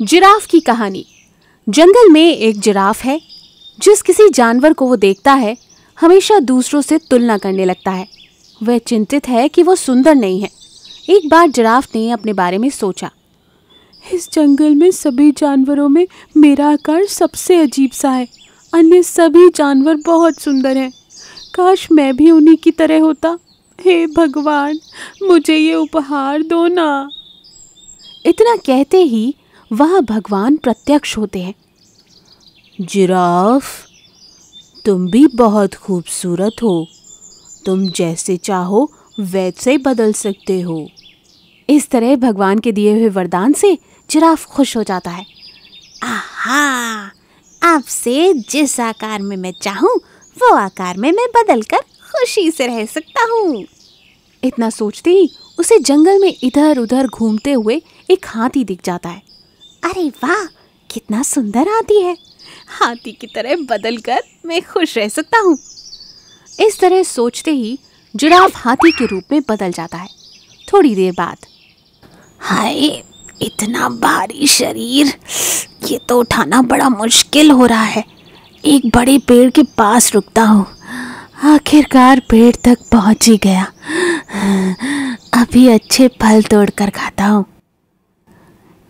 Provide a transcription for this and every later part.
giraffe की कहानी जंगल में एक जिराफ है जिस किसी जानवर को वो देखता है हमेशा दूसरों से तुलना करने लगता है वह चिंतित है कि वो सुंदर नहीं है एक बार जिराफ ने अपने बारे में सोचा इस जंगल में सभी जानवरों में मेरा आकार सबसे अजीब सा है अन्य सभी जानवर बहुत सुंदर हैं काश मैं भी उन्हीं की तरह होता हे भगवान मुझे ये उपहार दो ना इतना कहते ही वह भगवान प्रत्यक्ष होते हैं जिराफ तुम भी बहुत खूबसूरत हो तुम जैसे चाहो वैसे बदल सकते हो इस तरह भगवान के दिए हुए वरदान से जिराफ खुश हो जाता है आहा आपसे जिस आकार में मैं चाहूँ वो आकार में मैं बदल कर खुशी से रह सकता हूँ इतना सोचते ही उसे जंगल में इधर उधर घूमते हुए एक हाथी दिख जाता है अरे वाह कितना सुंदर हाथी है हाथी की तरह बदल कर मैं खुश रह सकता हूँ इस तरह सोचते ही जिराफ हाथी के रूप में बदल जाता है थोड़ी देर बाद हाय इतना भारी शरीर ये तो उठाना बड़ा मुश्किल हो रहा है एक बड़े पेड़ के पास रुकता हूँ आखिरकार पेड़ तक पहुँच ही गया अभी अच्छे फल तोड़कर खाता हूँ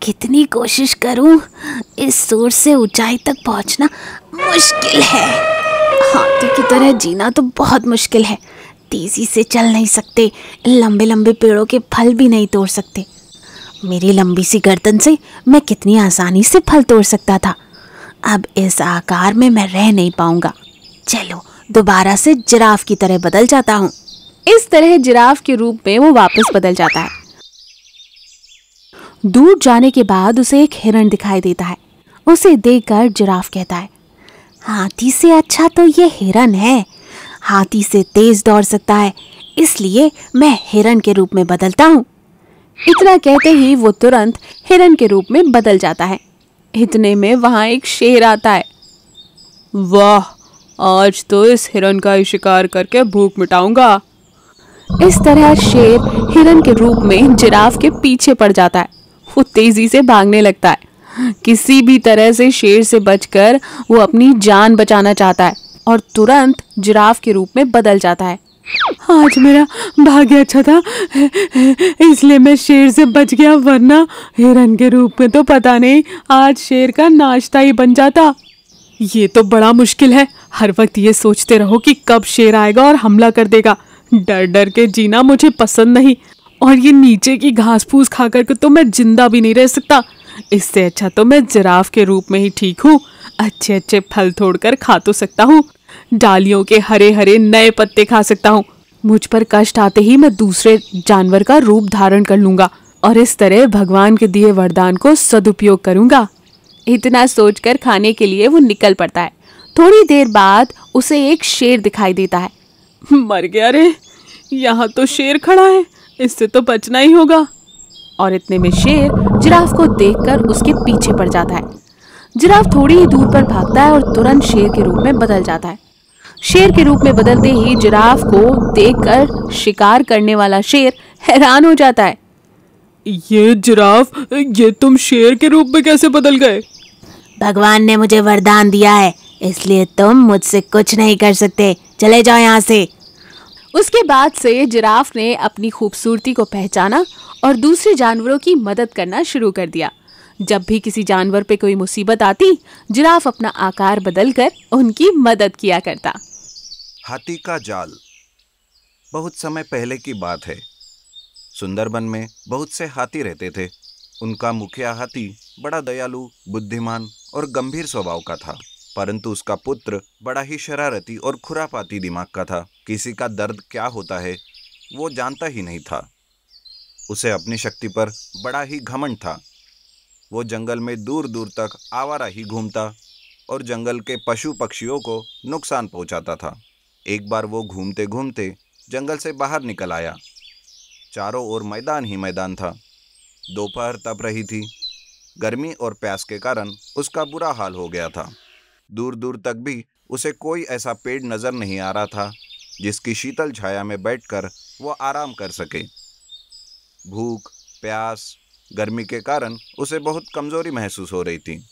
कितनी कोशिश करूं इस सोर से ऊंचाई तक पहुंचना मुश्किल है हाथी की तरह जीना तो बहुत मुश्किल है तेज़ी से चल नहीं सकते लंबे लंबे पेड़ों के फल भी नहीं तोड़ सकते मेरी लंबी सी गर्दन से मैं कितनी आसानी से फल तोड़ सकता था अब इस आकार में मैं रह नहीं पाऊंगा चलो दोबारा से जिराफ की तरह बदल जाता हूँ इस तरह जिराफ के रूप में वो वापस बदल जाता है दूर जाने के बाद उसे एक हिरण दिखाई देता है उसे देखकर जिराफ कहता है हाथी से अच्छा तो ये हिरण है हाथी से तेज दौड़ सकता है इसलिए मैं हिरण के रूप में बदलता हूँ इतना कहते ही वो तुरंत हिरण के रूप में बदल जाता है इतने में वहाँ एक शेर आता है वाह आज तो इस हिरण का ही शिकार करके भूख मिटाऊंगा इस तरह शेर हिरण के रूप में जिराफ के पीछे पड़ जाता है वो तेजी से भागने लगता है किसी भी तरह से शेर से बचकर वो अपनी जान बचाना चाहता है और तुरंत जिराफ के रूप में बदल जाता है आज मेरा भाग्य अच्छा था इसलिए मैं शेर से बच गया वरना हिरन के रूप में तो पता नहीं आज शेर का नाश्ता ही बन जाता ये तो बड़ा मुश्किल है हर वक्त ये सोचते रहो कि कब शेर आएगा और हमला कर देगा डर डर के जीना मुझे पसंद नहीं और ये नीचे की घास फूस खा कर तो मैं जिंदा भी नहीं रह सकता इससे अच्छा तो मैं जिराफ के रूप में ही ठीक हूँ अच्छे अच्छे फल तोड़कर खा तो सकता हूँ डालियों के हरे हरे नए पत्ते खा सकता हूँ मुझ पर कष्ट आते ही मैं दूसरे जानवर का रूप धारण कर लूंगा और इस तरह भगवान के दिए वरदान को सदुपयोग करूंगा इतना सोचकर खाने के लिए वो निकल पड़ता है थोड़ी देर बाद उसे एक शेर दिखाई देता है मर गया रे यहाँ तो शेर खड़ा है इससे तो बचना ही होगा और इतने में शेर जिराफ को देखकर उसके पीछे पड़ जाता है जिराफ थोड़ी ही दूर पर भागता है और तुरंत शेर के रूप में बदल जाता है शेर के रूप में बदलते ही जिराफ को देखकर शिकार करने वाला शेर हैरान हो जाता है ये जिराफ ये तुम शेर के रूप में कैसे बदल गए भगवान ने मुझे वरदान दिया है इसलिए तुम मुझसे कुछ नहीं कर सकते चले जाओ यहाँ से उसके बाद से जिराफ ने अपनी खूबसूरती को पहचाना और दूसरे जानवरों की मदद करना शुरू कर दिया जब भी किसी जानवर पे कोई मुसीबत आती जिराफ अपना आकार बदलकर उनकी मदद किया करता हाथी का जाल बहुत समय पहले की बात है सुंदरबन में बहुत से हाथी रहते थे उनका मुखिया हाथी बड़ा दयालु बुद्धिमान और गंभीर स्वभाव का था परंतु उसका पुत्र बड़ा ही शरारती और खुरापाती दिमाग का था किसी का दर्द क्या होता है वो जानता ही नहीं था उसे अपनी शक्ति पर बड़ा ही घमंड था वो जंगल में दूर दूर तक आवारा ही घूमता और जंगल के पशु पक्षियों को नुकसान पहुंचाता था एक बार वो घूमते घूमते जंगल से बाहर निकल आया चारों ओर मैदान ही मैदान था दोपहर तप रही थी गर्मी और प्यास के कारण उसका बुरा हाल हो गया था दूर दूर तक भी उसे कोई ऐसा पेड़ नजर नहीं आ रहा था जिसकी शीतल छाया में बैठकर वह आराम कर सके भूख प्यास गर्मी के कारण उसे बहुत कमजोरी महसूस हो रही थी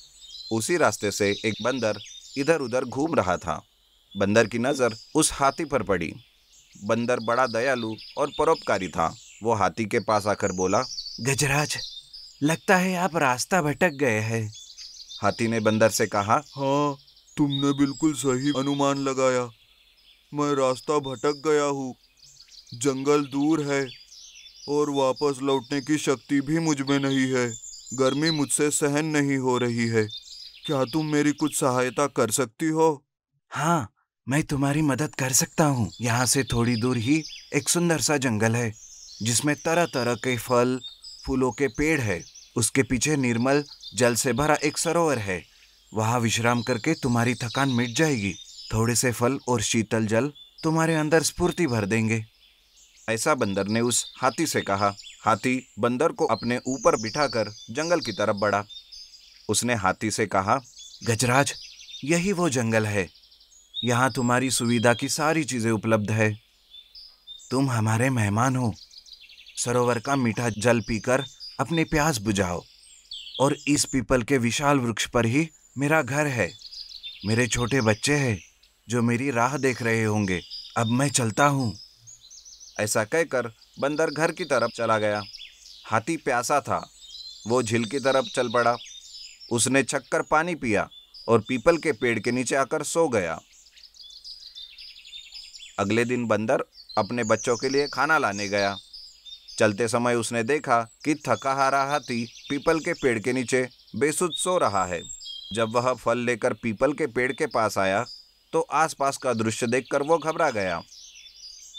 उसी रास्ते से एक बंदर इधर उधर घूम रहा था बंदर की नज़र उस हाथी पर पड़ी बंदर बड़ा दयालु और परोपकारी था वो हाथी के पास आकर बोला गजराज लगता है आप रास्ता भटक गए हैं हाथी ने बंदर से कहा हो हाँ, तुमने बिल्कुल सही अनुमान लगाया मैं रास्ता भटक गया हूँ जंगल दूर है और वापस लौटने की शक्ति भी मुझ में नहीं है गर्मी मुझसे सहन नहीं हो रही है क्या तुम मेरी कुछ सहायता कर सकती हो हाँ मैं तुम्हारी मदद कर सकता हूँ यहाँ से थोड़ी दूर ही एक सुंदर सा जंगल है जिसमें तरह तरह के फल फूलों के पेड़ है उसके पीछे निर्मल जल से भरा एक सरोवर है वहाँ विश्राम करके तुम्हारी थकान मिट जाएगी थोड़े से फल और शीतल जल तुम्हारे अंदर स्फूर्ति भर देंगे ऐसा बंदर ने उस हाथी से कहा हाथी बंदर को अपने ऊपर बिठाकर जंगल की तरफ बढ़ा उसने हाथी से कहा गजराज यही वो जंगल है यहाँ तुम्हारी सुविधा की सारी चीज़ें उपलब्ध है तुम हमारे मेहमान हो सरोवर का मीठा जल पीकर अपनी प्यास बुझाओ और इस पीपल के विशाल वृक्ष पर ही मेरा घर है मेरे छोटे बच्चे हैं जो मेरी राह देख रहे होंगे अब मैं चलता हूँ ऐसा कहकर बंदर घर की तरफ चला गया हाथी प्यासा था वो झील की तरफ चल पड़ा उसने छक्कर पानी पिया और पीपल के पेड़ के नीचे आकर सो गया अगले दिन बंदर अपने बच्चों के लिए खाना लाने गया चलते समय उसने देखा कि थका हारा हाथी पीपल के पेड़ के नीचे बेसुध सो रहा है जब वह फल लेकर पीपल के पेड़ के पास आया तो आसपास का दृश्य देखकर वो घबरा गया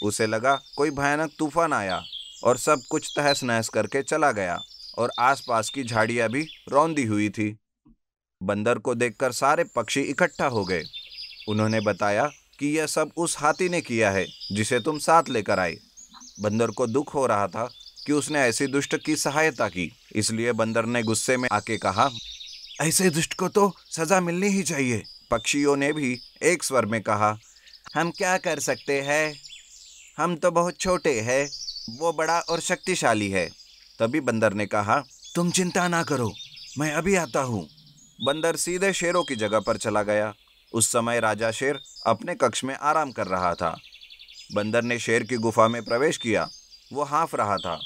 उसे लगा कोई भयानक तूफान आया और सब कुछ तहस नहस करके चला गया और आसपास की झाड़ियाँ भी रौंदी हुई थी बंदर को देखकर सारे पक्षी इकट्ठा हो गए उन्होंने बताया कि यह सब उस हाथी ने किया है जिसे तुम साथ लेकर आए बंदर को दुख हो रहा था कि उसने ऐसी दुष्ट की सहायता की इसलिए बंदर ने गुस्से में आके कहा ऐसे दुष्ट को तो सजा मिलनी ही चाहिए पक्षियों ने भी एक स्वर में कहा हम क्या कर सकते हैं हम तो बहुत छोटे हैं वो बड़ा और शक्तिशाली है तभी बंदर ने कहा तुम चिंता ना करो मैं अभी आता हूँ बंदर सीधे शेरों की जगह पर चला गया उस समय राजा शेर अपने कक्ष में आराम कर रहा था बंदर ने शेर की गुफा में प्रवेश किया वो हाँफ रहा था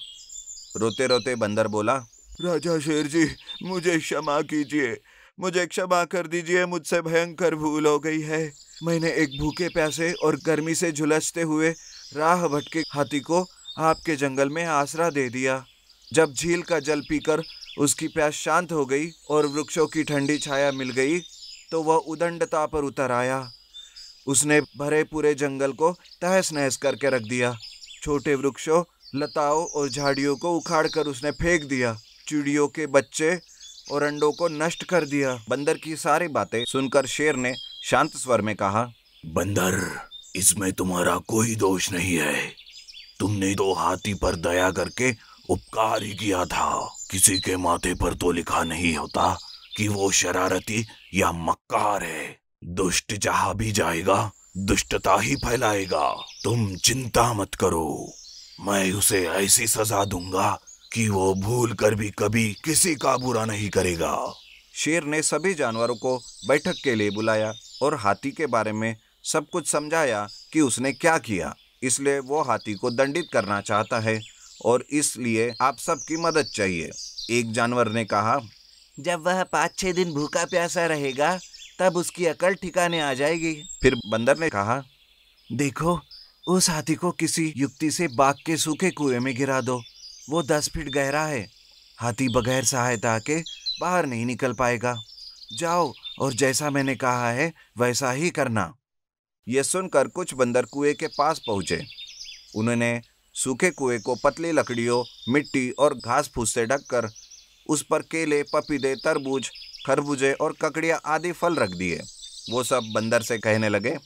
रोते रोते बंदर बोला राजा शेर जी मुझे क्षमा कीजिए मुझे क्षमा कर दीजिए मुझसे भयंकर भूल हो गई है मैंने एक भूखे प्यासे और गर्मी से झुलसते हुए राह भटके हाथी को आपके जंगल में आसरा दे दिया जब झील का जल पीकर उसकी प्यास शांत हो गई और वृक्षों की ठंडी छाया मिल गई तो वह उदंडता पर उतर आया उसने भरे पूरे जंगल को तहस नहस करके रख दिया छोटे वृक्षों लताओं और झाड़ियों को उखाड़ कर उसने फेंक दिया चिड़ियों के बच्चे और अंडों को नष्ट कर दिया बंदर की सारी बातें सुनकर शेर ने शांत स्वर में कहा बंदर इसमें तुम्हारा कोई दोष नहीं है तुमने दो हाथी पर दया करके उपकार ही किया था किसी के माथे पर तो लिखा नहीं होता कि वो शरारती या मक्कार है दुष्ट जहां भी जाएगा दुष्टता ही फैलाएगा तुम चिंता मत करो मैं उसे ऐसी सजा दूंगा कि वो भूल कर भी कभी किसी का बुरा नहीं करेगा शेर ने सभी जानवरों को बैठक के लिए बुलाया और हाथी के बारे में सब कुछ समझाया कि उसने क्या किया इसलिए वो हाथी को दंडित करना चाहता है और इसलिए आप सबकी मदद चाहिए एक जानवर ने कहा जब वह पाँच छह दिन भूखा प्यासा रहेगा तब उसकी अकल ठिकाने आ जाएगी फिर बंदर ने कहा देखो उस हाथी को किसी युक्ति से बाघ के सूखे कुएं में गिरा दो वो दस फीट गहरा है हाथी बगैर सहायता के बाहर नहीं निकल पाएगा जाओ और जैसा मैंने कहा है वैसा ही करना यह सुनकर कुछ बंदर कुएं के पास पहुंचे उन्होंने सूखे कुएं को पतली लकड़ियों मिट्टी और घास फूस से ढककर उस पर केले पपीते तरबूज खरबूजे और ककड़िया आदि फल रख दिए वो सब बंदर से कहने लगे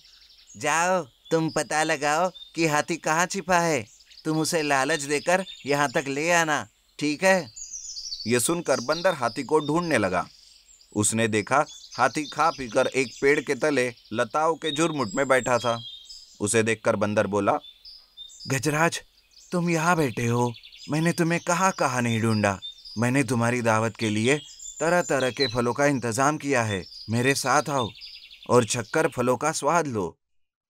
जाओ तुम पता लगाओ कि हाथी कहाँ छिपा है तुम उसे लालच देकर यहाँ तक ले आना ठीक है यह सुनकर बंदर हाथी को ढूंढने लगा उसने देखा हाथी खा पीकर एक पेड़ के तले लताओं के झुरमुट में बैठा था उसे देखकर बंदर बोला गजराज तुम यहाँ बैठे हो मैंने तुम्हें कहाँ कहाँ नहीं ढूंढा मैंने तुम्हारी दावत के लिए तरह तरह के फलों का इंतजाम किया है मेरे साथ आओ और छक्कर फलों का स्वाद लो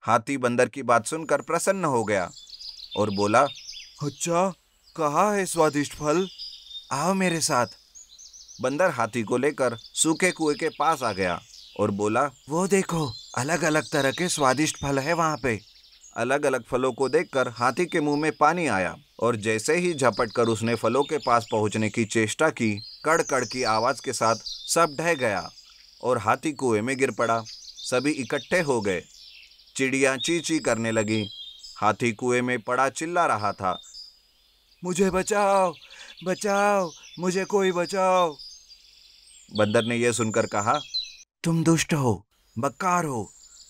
हाथी बंदर की बात सुनकर प्रसन्न हो गया और बोला अच्छा कहा है स्वादिष्ट फल आओ मेरे साथ बंदर हाथी को लेकर सूखे कुएं के पास आ गया और बोला वो देखो अलग अलग तरह के स्वादिष्ट फल है वहाँ पे अलग अलग फलों को देखकर हाथी के मुंह में पानी आया और जैसे ही झपट कर उसने फलों के पास पहुंचने की चेष्टा की कड़ कड़ की आवाज के साथ सब ढह गया और हाथी कुएं में गिर पड़ा सभी इकट्ठे हो गए चिड़िया ची ची करने लगी हाथी कुएं में पड़ा चिल्ला रहा था मुझे बचाओ बचाओ मुझे कोई बचाओ बंदर ने यह सुनकर कहा तुम दुष्ट हो बक्कार हो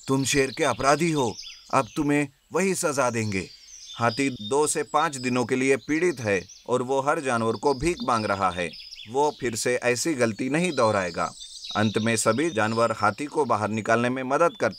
तुम शेर के अपराधी हो अब तुम्हें वही सजा देंगे हाथी दो से पांच दिनों के लिए पीड़ित है और वो हर जानवर को भीख मांग रहा है वो फिर से ऐसी गलती नहीं दोहराएगा अंत में सभी जानवर हाथी को बाहर निकालने में मदद करते